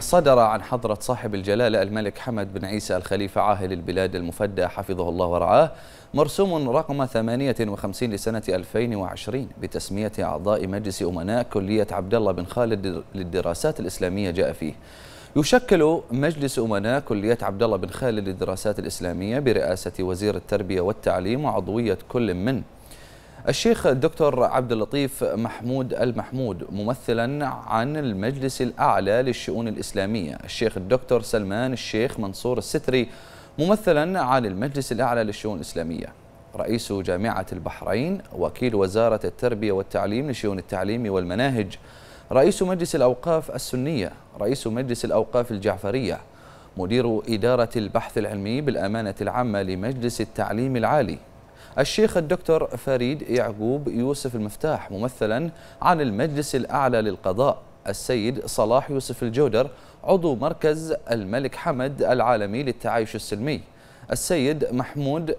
صدر عن حضرة صاحب الجلالة الملك حمد بن عيسى الخليفة عاهل البلاد المفدى حفظه الله ورعاه مرسوم رقم 58 لسنة 2020 بتسمية أعضاء مجلس أمناء كلية عبد الله بن خالد للدراسات الإسلامية جاء فيه يشكل مجلس أمناء كلية عبد الله بن خالد للدراسات الإسلامية برئاسة وزير التربية والتعليم وعضوية كل من الشيخ الدكتور عبد اللطيف محمود المحمود ممثلا عن المجلس الأعلى للشؤون الإسلامية الشيخ الدكتور سلمان الشيخ منصور الستري ممثلا عن المجلس الأعلى للشؤون الإسلامية رئيس جامعة البحرين وكيل وزارة التربية والتعليم لشؤون التعليم والمناهج رئيس مجلس الأوقاف السنية رئيس مجلس الأوقاف الجعفرية مدير إدارة البحث العلمي بالأمانة العامة لمجلس التعليم العالي الشيخ الدكتور فريد يعقوب يوسف المفتاح ممثلا عن المجلس الأعلى للقضاء السيد صلاح يوسف الجودر عضو مركز الملك حمد العالمي للتعايش السلمي السيد محمود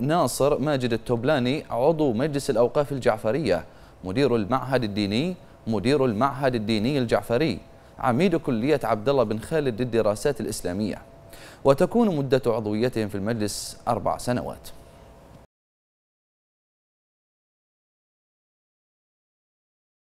ناصر ماجد التوبلاني عضو مجلس الأوقاف الجعفرية مدير المعهد الديني مدير المعهد الديني الجعفري عميد كلية عبد الله بن خالد للدراسات الإسلامية وتكون مدة عضويتهم في المجلس أربع سنوات